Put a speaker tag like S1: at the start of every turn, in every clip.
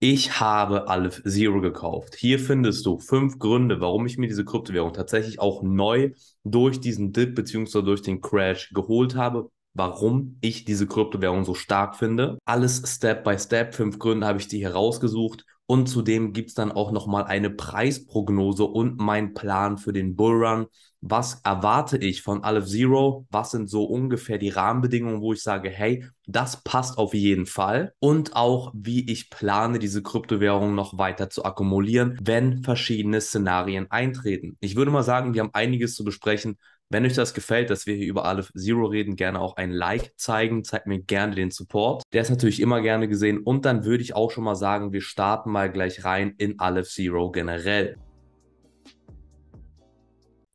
S1: ich habe alle Zero gekauft. Hier findest du fünf Gründe, warum ich mir diese Kryptowährung tatsächlich auch neu durch diesen Dip bzw. durch den Crash geholt habe, warum ich diese Kryptowährung so stark finde. Alles Step by Step, fünf Gründe habe ich dir hier rausgesucht und zudem gibt es dann auch nochmal eine Preisprognose und mein Plan für den Bullrun. Was erwarte ich von Aleph Zero? Was sind so ungefähr die Rahmenbedingungen, wo ich sage, hey, das passt auf jeden Fall? Und auch, wie ich plane, diese Kryptowährung noch weiter zu akkumulieren, wenn verschiedene Szenarien eintreten. Ich würde mal sagen, wir haben einiges zu besprechen. Wenn euch das gefällt, dass wir hier über Aleph Zero reden, gerne auch ein Like zeigen. Zeigt mir gerne den Support. Der ist natürlich immer gerne gesehen. Und dann würde ich auch schon mal sagen, wir starten mal gleich rein in Aleph Zero generell.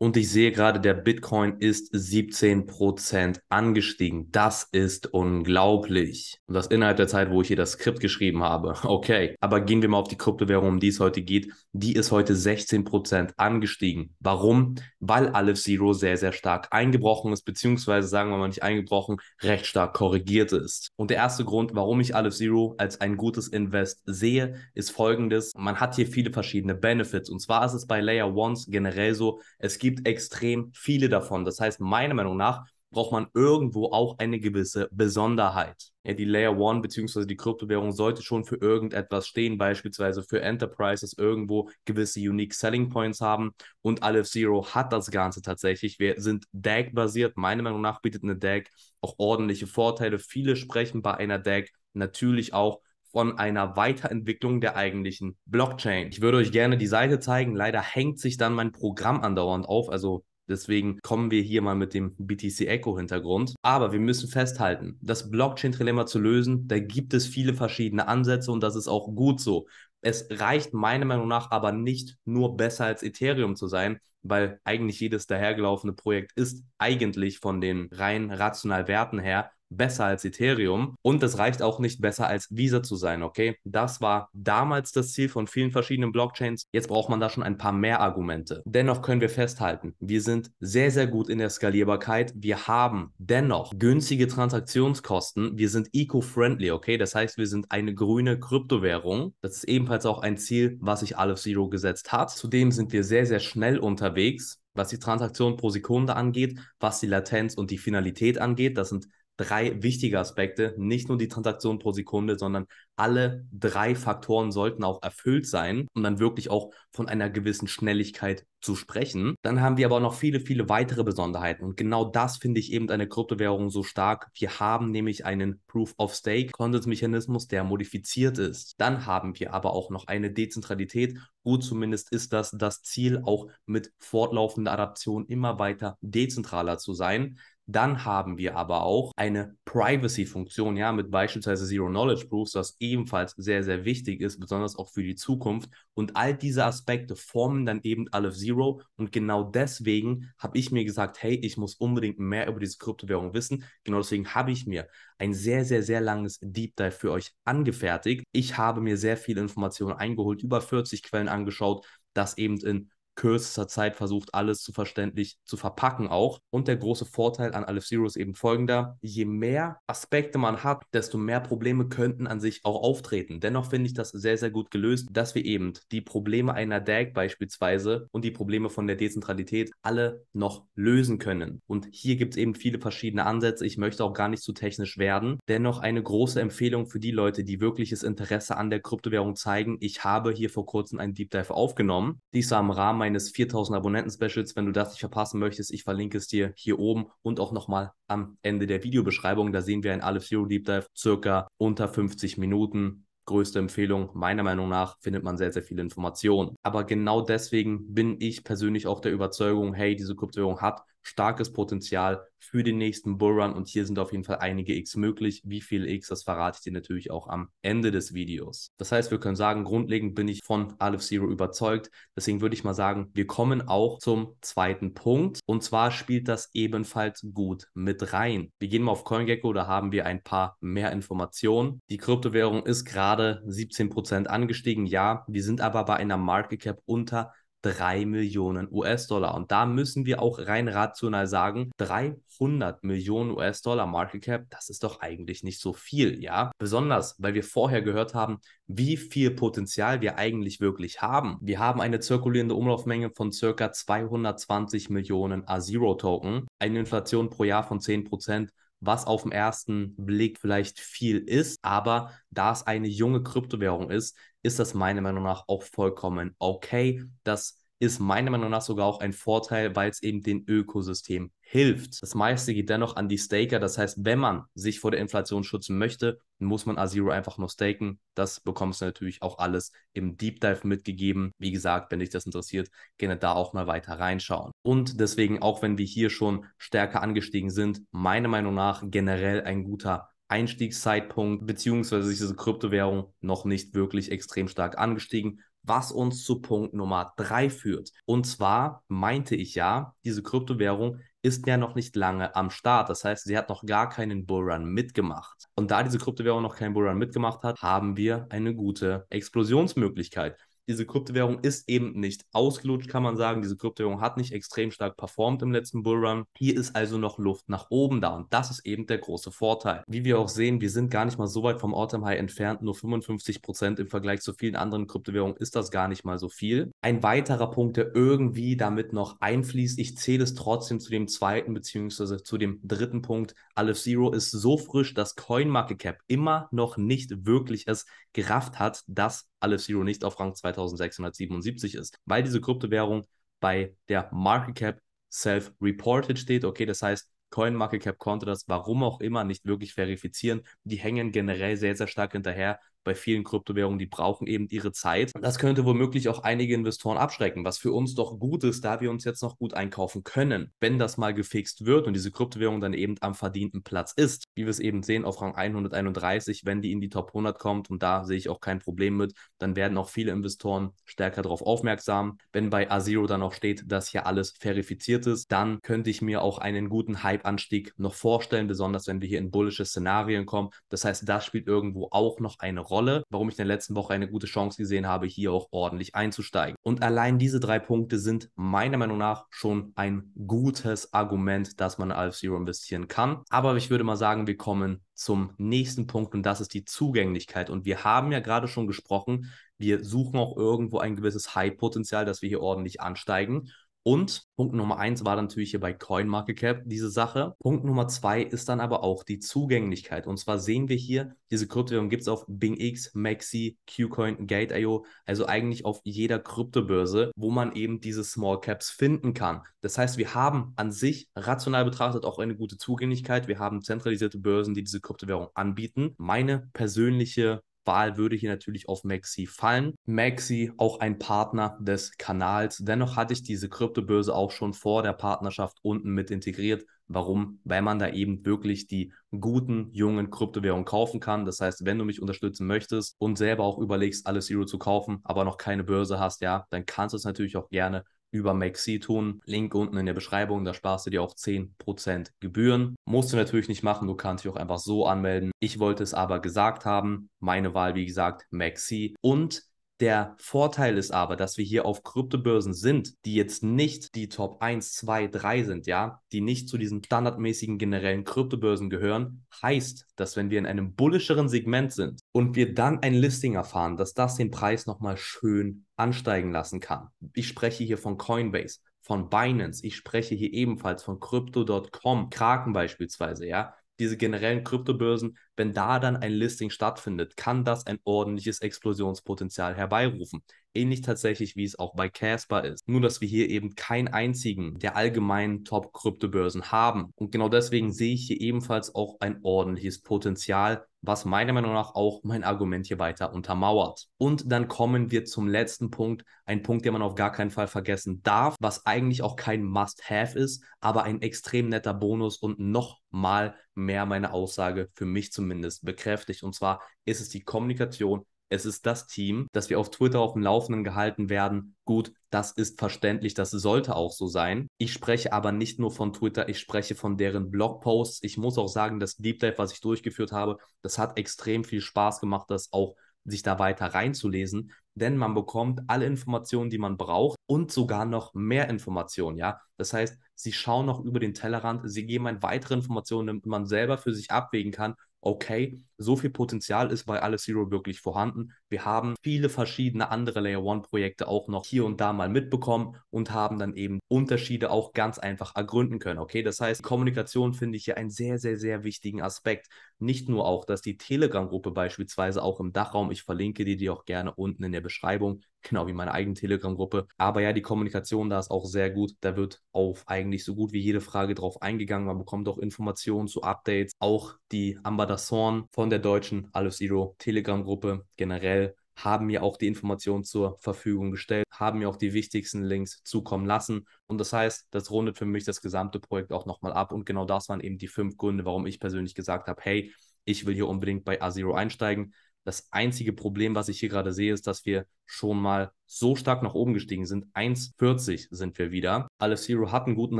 S1: Und ich sehe gerade, der Bitcoin ist 17% angestiegen. Das ist unglaublich. Und das innerhalb der Zeit, wo ich hier das Skript geschrieben habe. Okay, aber gehen wir mal auf die Kryptowährung, um die es heute geht. Die ist heute 16% angestiegen. Warum? Weil Aleph Zero sehr, sehr stark eingebrochen ist, beziehungsweise sagen wir mal nicht eingebrochen, recht stark korrigiert ist. Und der erste Grund, warum ich Aleph Zero als ein gutes Invest sehe, ist folgendes. Man hat hier viele verschiedene Benefits. Und zwar ist es bei Layer Ones generell so, es gibt gibt extrem viele davon. Das heißt, meiner Meinung nach braucht man irgendwo auch eine gewisse Besonderheit. Ja, die Layer One bzw. die Kryptowährung sollte schon für irgendetwas stehen, beispielsweise für Enterprises irgendwo gewisse Unique Selling Points haben und Aleph Zero hat das Ganze tatsächlich. Wir sind DAG-basiert. Meiner Meinung nach bietet eine DAG auch ordentliche Vorteile. Viele sprechen bei einer DAG natürlich auch von einer Weiterentwicklung der eigentlichen Blockchain. Ich würde euch gerne die Seite zeigen. Leider hängt sich dann mein Programm andauernd auf. Also Deswegen kommen wir hier mal mit dem BTC Echo Hintergrund. Aber wir müssen festhalten, das Blockchain-Trilemma zu lösen, da gibt es viele verschiedene Ansätze und das ist auch gut so. Es reicht meiner Meinung nach aber nicht nur besser als Ethereum zu sein, weil eigentlich jedes dahergelaufene Projekt ist eigentlich von den rein rational Werten her besser als Ethereum und es reicht auch nicht besser als Visa zu sein, okay? Das war damals das Ziel von vielen verschiedenen Blockchains. Jetzt braucht man da schon ein paar mehr Argumente. Dennoch können wir festhalten, wir sind sehr, sehr gut in der Skalierbarkeit. Wir haben dennoch günstige Transaktionskosten. Wir sind eco-friendly, okay? Das heißt, wir sind eine grüne Kryptowährung. Das ist ebenfalls auch ein Ziel, was sich Aleph Zero gesetzt hat. Zudem sind wir sehr, sehr schnell unterwegs was die Transaktion pro Sekunde angeht, was die Latenz und die Finalität angeht. Das sind drei wichtige Aspekte. Nicht nur die Transaktion pro Sekunde, sondern alle drei Faktoren sollten auch erfüllt sein, um dann wirklich auch von einer gewissen Schnelligkeit zu sprechen. Dann haben wir aber noch viele, viele weitere Besonderheiten. Und genau das finde ich eben eine Kryptowährung so stark. Wir haben nämlich einen Proof of Stake Konsensmechanismus, der modifiziert ist. Dann haben wir aber auch noch eine Dezentralität. Gut, zumindest ist das das Ziel, auch mit fortlaufender Adaption immer weiter dezentraler zu sein. Dann haben wir aber auch eine Privacy-Funktion, ja, mit beispielsweise Zero Knowledge Proofs, was ebenfalls sehr, sehr wichtig ist, besonders auch für die Zukunft. Und all diese Aspekte formen dann eben alle Zero. Zero. Und genau deswegen habe ich mir gesagt, hey, ich muss unbedingt mehr über diese Kryptowährung wissen. Genau deswegen habe ich mir ein sehr, sehr, sehr langes Deep Dive für euch angefertigt. Ich habe mir sehr viele Informationen eingeholt, über 40 Quellen angeschaut, das eben in kürzester Zeit versucht, alles zu verständlich zu verpacken auch. Und der große Vorteil an Aleph Zero ist eben folgender. Je mehr Aspekte man hat, desto mehr Probleme könnten an sich auch auftreten. Dennoch finde ich das sehr, sehr gut gelöst, dass wir eben die Probleme einer DAG beispielsweise und die Probleme von der Dezentralität alle noch lösen können. Und hier gibt es eben viele verschiedene Ansätze. Ich möchte auch gar nicht zu technisch werden. Dennoch eine große Empfehlung für die Leute, die wirkliches Interesse an der Kryptowährung zeigen. Ich habe hier vor kurzem einen Deep Dive aufgenommen. Dies war im Rahmen meines 4000 Abonnenten-Specials. Wenn du das nicht verpassen möchtest, ich verlinke es dir hier oben und auch nochmal am Ende der Videobeschreibung. Da sehen wir ein Aleph Zero Deep Dive circa unter 50 Minuten größte Empfehlung. Meiner Meinung nach findet man sehr, sehr viele Informationen. Aber genau deswegen bin ich persönlich auch der Überzeugung, hey, diese Kryptowährung hat starkes Potenzial für den nächsten Bullrun und hier sind auf jeden Fall einige X möglich. Wie viele X, das verrate ich dir natürlich auch am Ende des Videos. Das heißt, wir können sagen, grundlegend bin ich von Aleph Zero überzeugt. Deswegen würde ich mal sagen, wir kommen auch zum zweiten Punkt und zwar spielt das ebenfalls gut mit rein. Wir gehen mal auf CoinGecko, da haben wir ein paar mehr Informationen. Die Kryptowährung ist gerade 17% angestiegen, ja, wir sind aber bei einer Market Cap unter 3 Millionen US-Dollar. Und da müssen wir auch rein rational sagen, 300 Millionen US-Dollar Market Cap, das ist doch eigentlich nicht so viel, ja? Besonders, weil wir vorher gehört haben, wie viel Potenzial wir eigentlich wirklich haben. Wir haben eine zirkulierende Umlaufmenge von circa 220 Millionen A0-Token, eine Inflation pro Jahr von 10 Prozent was auf den ersten Blick vielleicht viel ist, aber da es eine junge Kryptowährung ist, ist das meiner Meinung nach auch vollkommen okay, dass ist meiner Meinung nach sogar auch ein Vorteil, weil es eben dem Ökosystem hilft. Das meiste geht dennoch an die Staker. Das heißt, wenn man sich vor der Inflation schützen möchte, muss man Azero einfach nur staken. Das bekommst du natürlich auch alles im Deep Dive mitgegeben. Wie gesagt, wenn dich das interessiert, gerne da auch mal weiter reinschauen. Und deswegen, auch wenn wir hier schon stärker angestiegen sind, meiner Meinung nach generell ein guter Einstiegszeitpunkt, beziehungsweise ist diese Kryptowährung noch nicht wirklich extrem stark angestiegen was uns zu Punkt Nummer drei führt. Und zwar meinte ich ja, diese Kryptowährung ist ja noch nicht lange am Start. Das heißt, sie hat noch gar keinen Bullrun mitgemacht. Und da diese Kryptowährung noch keinen Bullrun mitgemacht hat, haben wir eine gute Explosionsmöglichkeit diese Kryptowährung ist eben nicht ausgelutscht, kann man sagen. Diese Kryptowährung hat nicht extrem stark performt im letzten Bullrun. Hier ist also noch Luft nach oben da und das ist eben der große Vorteil. Wie wir auch sehen, wir sind gar nicht mal so weit vom Autumn High entfernt. Nur 55 Prozent im Vergleich zu vielen anderen Kryptowährungen ist das gar nicht mal so viel. Ein weiterer Punkt, der irgendwie damit noch einfließt, ich zähle es trotzdem zu dem zweiten bzw. zu dem dritten Punkt. Aleph Zero ist so frisch, dass CoinMarketCap immer noch nicht wirklich es gerafft hat, dass Aleph Zero nicht auf Rang 2677 ist, weil diese Kryptowährung bei der Market Cap self-reported steht. Okay, das heißt, Cap konnte das, warum auch immer, nicht wirklich verifizieren. Die hängen generell sehr, sehr stark hinterher, bei vielen Kryptowährungen, die brauchen eben ihre Zeit. Das könnte womöglich auch einige Investoren abschrecken, was für uns doch gut ist, da wir uns jetzt noch gut einkaufen können, wenn das mal gefixt wird und diese Kryptowährung dann eben am verdienten Platz ist. Wie wir es eben sehen, auf Rang 131, wenn die in die Top 100 kommt und da sehe ich auch kein Problem mit, dann werden auch viele Investoren stärker darauf aufmerksam. Wenn bei Azero dann auch steht, dass hier alles verifiziert ist, dann könnte ich mir auch einen guten Hype-Anstieg noch vorstellen, besonders wenn wir hier in bullische Szenarien kommen. Das heißt, das spielt irgendwo auch noch eine Rolle. Rolle, warum ich in der letzten Woche eine gute Chance gesehen habe, hier auch ordentlich einzusteigen. Und allein diese drei Punkte sind meiner Meinung nach schon ein gutes Argument, dass man Alf Zero investieren kann. Aber ich würde mal sagen, wir kommen zum nächsten Punkt und das ist die Zugänglichkeit. Und wir haben ja gerade schon gesprochen, wir suchen auch irgendwo ein gewisses High-Potenzial, dass wir hier ordentlich ansteigen. Und Punkt Nummer eins war natürlich hier bei CoinMarketCap diese Sache. Punkt Nummer zwei ist dann aber auch die Zugänglichkeit. Und zwar sehen wir hier, diese Kryptowährung gibt es auf BingX, Maxi, Qcoin, Gate.io, also eigentlich auf jeder Kryptobörse, wo man eben diese Small Caps finden kann. Das heißt, wir haben an sich rational betrachtet auch eine gute Zugänglichkeit. Wir haben zentralisierte Börsen, die diese Kryptowährung anbieten. Meine persönliche Wahl würde hier natürlich auf Maxi fallen. Maxi auch ein Partner des Kanals. Dennoch hatte ich diese Kryptobörse auch schon vor der Partnerschaft unten mit integriert. Warum? Weil man da eben wirklich die guten, jungen Kryptowährungen kaufen kann. Das heißt, wenn du mich unterstützen möchtest und selber auch überlegst, alles Zero zu kaufen, aber noch keine Börse hast, ja, dann kannst du es natürlich auch gerne über Maxi tun. Link unten in der Beschreibung, da sparst du dir auch 10% Gebühren. Musst du natürlich nicht machen, du kannst dich auch einfach so anmelden. Ich wollte es aber gesagt haben. Meine Wahl, wie gesagt, Maxi. Und der Vorteil ist aber, dass wir hier auf Kryptobörsen sind, die jetzt nicht die Top 1, 2, 3 sind, ja, die nicht zu diesen standardmäßigen generellen Kryptobörsen gehören, heißt, dass wenn wir in einem bullischeren Segment sind und wir dann ein Listing erfahren, dass das den Preis nochmal schön ansteigen lassen kann. Ich spreche hier von Coinbase, von Binance, ich spreche hier ebenfalls von Crypto.com, Kraken beispielsweise, ja diese generellen Kryptobörsen, wenn da dann ein Listing stattfindet, kann das ein ordentliches Explosionspotenzial herbeirufen. Ähnlich tatsächlich, wie es auch bei Casper ist. Nur, dass wir hier eben keinen einzigen der allgemeinen Top-Kryptobörsen haben. Und genau deswegen sehe ich hier ebenfalls auch ein ordentliches Potenzial was meiner Meinung nach auch mein Argument hier weiter untermauert. Und dann kommen wir zum letzten Punkt, ein Punkt, den man auf gar keinen Fall vergessen darf, was eigentlich auch kein Must-Have ist, aber ein extrem netter Bonus und nochmal mehr meine Aussage für mich zumindest bekräftigt. Und zwar ist es die Kommunikation es ist das Team, dass wir auf Twitter auf dem Laufenden gehalten werden. Gut, das ist verständlich, das sollte auch so sein. Ich spreche aber nicht nur von Twitter, ich spreche von deren Blogposts. Ich muss auch sagen, das Deep Dive, was ich durchgeführt habe, das hat extrem viel Spaß gemacht, das auch sich da weiter reinzulesen, denn man bekommt alle Informationen, die man braucht und sogar noch mehr Informationen, ja. Das heißt, sie schauen noch über den Tellerrand, sie geben ein weitere Informationen, damit man selber für sich abwägen kann, okay, so viel Potenzial ist bei Alles Zero wirklich vorhanden. Wir haben viele verschiedene andere Layer One Projekte auch noch hier und da mal mitbekommen und haben dann eben Unterschiede auch ganz einfach ergründen können. Okay, das heißt, Kommunikation finde ich hier einen sehr, sehr, sehr wichtigen Aspekt. Nicht nur auch, dass die Telegram-Gruppe beispielsweise auch im Dachraum, ich verlinke die dir auch gerne unten in der Beschreibung, genau wie meine eigene Telegram-Gruppe. Aber ja, die Kommunikation da ist auch sehr gut. Da wird auf eigentlich so gut wie jede Frage drauf eingegangen. Man bekommt auch Informationen zu Updates. Auch die Ambassadoren von der deutschen Aleph Zero Telegram-Gruppe generell haben mir auch die Informationen zur Verfügung gestellt, haben mir auch die wichtigsten Links zukommen lassen. Und das heißt, das rundet für mich das gesamte Projekt auch nochmal ab. Und genau das waren eben die fünf Gründe, warum ich persönlich gesagt habe, hey, ich will hier unbedingt bei A Zero einsteigen. Das einzige Problem, was ich hier gerade sehe, ist, dass wir schon mal so stark nach oben gestiegen sind. 1,40 sind wir wieder. Alice Zero hat einen guten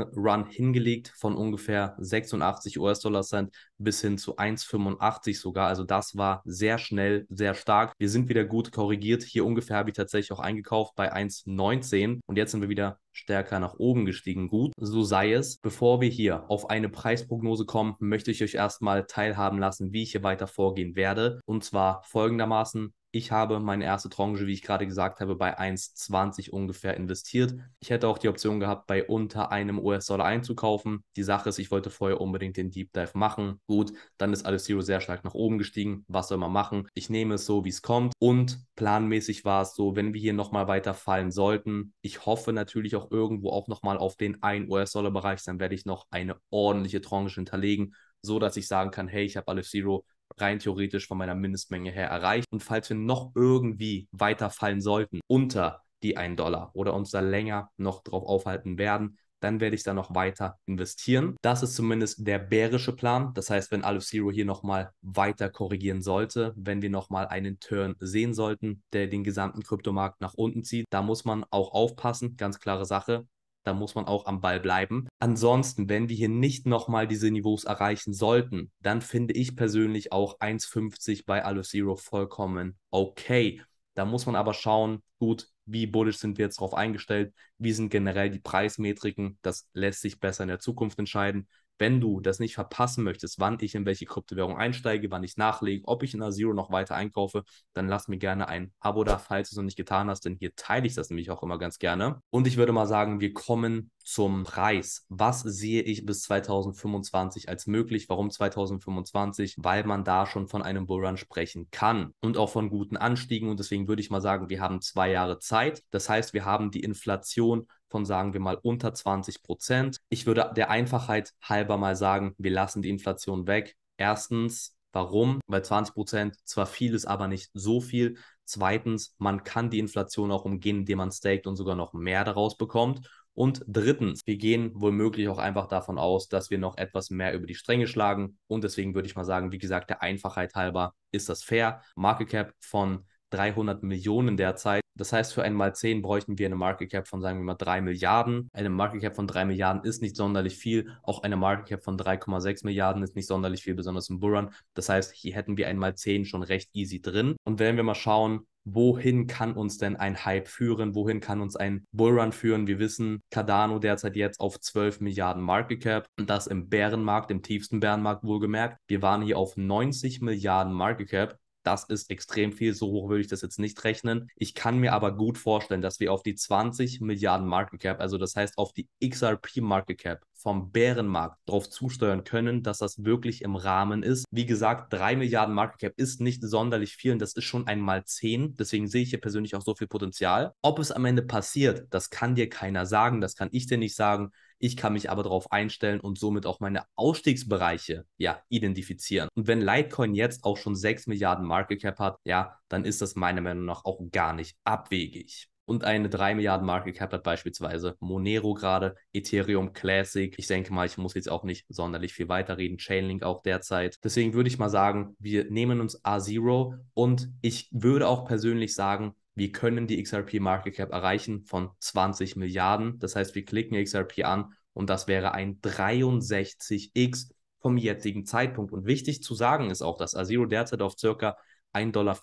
S1: Run hingelegt von ungefähr 86 US-Dollar Cent bis hin zu 1,85 sogar. Also das war sehr schnell, sehr stark. Wir sind wieder gut korrigiert. Hier ungefähr habe ich tatsächlich auch eingekauft bei 1,19 und jetzt sind wir wieder stärker nach oben gestiegen. Gut, so sei es. Bevor wir hier auf eine Preisprognose kommen, möchte ich euch erstmal teilhaben lassen, wie ich hier weiter vorgehen werde. Und zwar folgendermaßen. Ich habe meine erste Tranche, wie ich gerade gesagt habe, bei 1,20 ungefähr investiert. Ich hätte auch die Option gehabt, bei unter einem US-Dollar einzukaufen. Die Sache ist, ich wollte vorher unbedingt den Deep Dive machen. Gut, dann ist alles Zero sehr stark nach oben gestiegen. Was soll man machen? Ich nehme es so, wie es kommt. Und planmäßig war es so, wenn wir hier nochmal weiter fallen sollten, ich hoffe natürlich auch irgendwo auch nochmal auf den 1 US-Dollar-Bereich, dann werde ich noch eine ordentliche Tranche hinterlegen so dass ich sagen kann, hey, ich habe Aleph Zero, rein theoretisch von meiner Mindestmenge her erreicht. Und falls wir noch irgendwie weiterfallen sollten unter die 1 Dollar oder uns da länger noch drauf aufhalten werden, dann werde ich da noch weiter investieren. Das ist zumindest der bärische Plan. Das heißt, wenn Aleph Zero hier nochmal weiter korrigieren sollte, wenn wir nochmal einen Turn sehen sollten, der den gesamten Kryptomarkt nach unten zieht, da muss man auch aufpassen. Ganz klare Sache. Da muss man auch am Ball bleiben. Ansonsten, wenn wir hier nicht nochmal diese Niveaus erreichen sollten, dann finde ich persönlich auch 1,50 bei Alu Zero vollkommen okay. Da muss man aber schauen, gut, wie bullish sind wir jetzt darauf eingestellt, wie sind generell die Preismetriken, das lässt sich besser in der Zukunft entscheiden wenn du das nicht verpassen möchtest, wann ich in welche Kryptowährung einsteige, wann ich nachlege, ob ich in Azero noch weiter einkaufe, dann lass mir gerne ein Abo da, falls du es noch nicht getan hast, denn hier teile ich das nämlich auch immer ganz gerne. Und ich würde mal sagen, wir kommen zum Preis. Was sehe ich bis 2025 als möglich? Warum 2025? Weil man da schon von einem Bullrun sprechen kann und auch von guten Anstiegen. Und deswegen würde ich mal sagen, wir haben zwei Jahre Zeit. Das heißt, wir haben die Inflation von, sagen wir mal, unter 20 Prozent. Ich würde der Einfachheit halber mal sagen, wir lassen die Inflation weg. Erstens, warum? Weil 20 Prozent zwar viel ist, aber nicht so viel. Zweitens, man kann die Inflation auch umgehen, indem man staked und sogar noch mehr daraus bekommt. Und drittens, wir gehen womöglich auch einfach davon aus, dass wir noch etwas mehr über die Stränge schlagen. Und deswegen würde ich mal sagen, wie gesagt, der Einfachheit halber ist das fair. Market Cap von 300 Millionen derzeit. Das heißt, für einmal 10 bräuchten wir eine Market Cap von, sagen wir mal, 3 Milliarden. Eine Market Cap von 3 Milliarden ist nicht sonderlich viel. Auch eine Market Cap von 3,6 Milliarden ist nicht sonderlich viel, besonders im Bullrun. Das heißt, hier hätten wir einmal 10 schon recht easy drin. Und wenn wir mal schauen, wohin kann uns denn ein Hype führen? Wohin kann uns ein Bullrun führen? Wir wissen, Cardano derzeit jetzt auf 12 Milliarden Market Cap und das im Bärenmarkt, im tiefsten Bärenmarkt wohlgemerkt. Wir waren hier auf 90 Milliarden Market Cap das ist extrem viel, so hoch würde ich das jetzt nicht rechnen. Ich kann mir aber gut vorstellen, dass wir auf die 20 Milliarden Market Cap, also das heißt auf die XRP Market Cap vom Bärenmarkt darauf zusteuern können, dass das wirklich im Rahmen ist. Wie gesagt, 3 Milliarden Market Cap ist nicht sonderlich viel und das ist schon einmal 10. Deswegen sehe ich hier persönlich auch so viel Potenzial. Ob es am Ende passiert, das kann dir keiner sagen, das kann ich dir nicht sagen. Ich kann mich aber darauf einstellen und somit auch meine Ausstiegsbereiche ja identifizieren. Und wenn Litecoin jetzt auch schon 6 Milliarden Market Cap hat, ja, dann ist das meiner Meinung nach auch gar nicht abwegig und eine 3 Milliarden Market Cap hat beispielsweise Monero gerade, Ethereum Classic. Ich denke mal, ich muss jetzt auch nicht sonderlich viel weiterreden. Chainlink auch derzeit. Deswegen würde ich mal sagen, wir nehmen uns A0 und ich würde auch persönlich sagen, wir können die XRP Market Cap erreichen von 20 Milliarden. Das heißt, wir klicken XRP an und das wäre ein 63x vom jetzigen Zeitpunkt. Und wichtig zu sagen ist auch, dass Azero derzeit auf circa 1,40 Dollar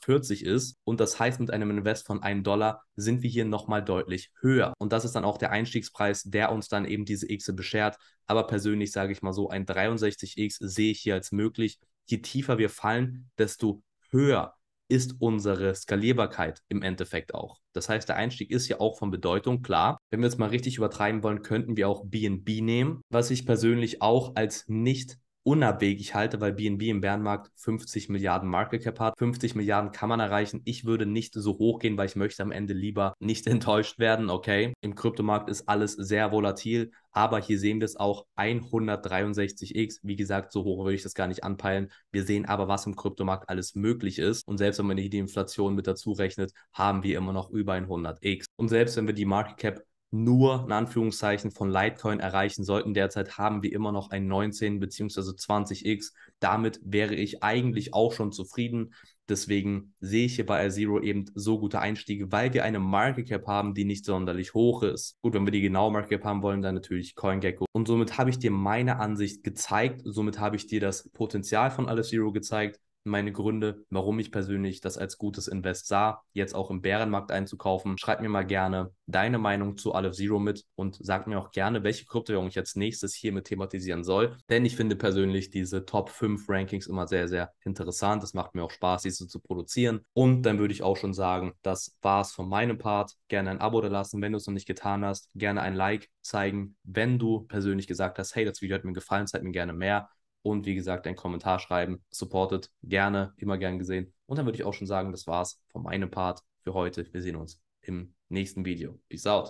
S1: ist. Und das heißt, mit einem Invest von 1 Dollar sind wir hier nochmal deutlich höher. Und das ist dann auch der Einstiegspreis, der uns dann eben diese X beschert. Aber persönlich sage ich mal so, ein 63x sehe ich hier als möglich. Je tiefer wir fallen, desto höher ist unsere Skalierbarkeit im Endeffekt auch. Das heißt, der Einstieg ist ja auch von Bedeutung, klar. Wenn wir jetzt mal richtig übertreiben wollen, könnten wir auch BNB nehmen, was ich persönlich auch als nicht unabwegig halte, weil BNB im Bärenmarkt 50 Milliarden Market Cap hat. 50 Milliarden kann man erreichen. Ich würde nicht so hoch gehen, weil ich möchte am Ende lieber nicht enttäuscht werden. Okay, im Kryptomarkt ist alles sehr volatil, aber hier sehen wir es auch 163x. Wie gesagt, so hoch würde ich das gar nicht anpeilen. Wir sehen aber, was im Kryptomarkt alles möglich ist. Und selbst wenn man hier die Inflation mit dazu rechnet, haben wir immer noch über 100x. Und selbst wenn wir die Market Cap nur in Anführungszeichen von Litecoin erreichen sollten. Derzeit haben wir immer noch ein 19 bzw. 20x. Damit wäre ich eigentlich auch schon zufrieden. Deswegen sehe ich hier bei Zero eben so gute Einstiege, weil wir eine Market Cap haben, die nicht sonderlich hoch ist. Gut, wenn wir die genaue Market Cap haben wollen, dann natürlich CoinGecko. Und somit habe ich dir meine Ansicht gezeigt. Somit habe ich dir das Potenzial von Zero gezeigt meine Gründe, warum ich persönlich das als gutes Invest sah, jetzt auch im Bärenmarkt einzukaufen. Schreib mir mal gerne deine Meinung zu Aleph Zero mit und sag mir auch gerne, welche Kryptowährung ich als nächstes hier mit thematisieren soll. Denn ich finde persönlich diese Top 5 Rankings immer sehr, sehr interessant. Es macht mir auch Spaß, diese zu produzieren. Und dann würde ich auch schon sagen, das war es von meinem Part. Gerne ein Abo da lassen, wenn du es noch nicht getan hast. Gerne ein Like zeigen, wenn du persönlich gesagt hast, hey, das Video hat mir gefallen, zeig mir gerne mehr und wie gesagt einen Kommentar schreiben. Supportet gerne, immer gern gesehen. Und dann würde ich auch schon sagen, das war's von meinem Part für heute. Wir sehen uns im nächsten Video. Peace out.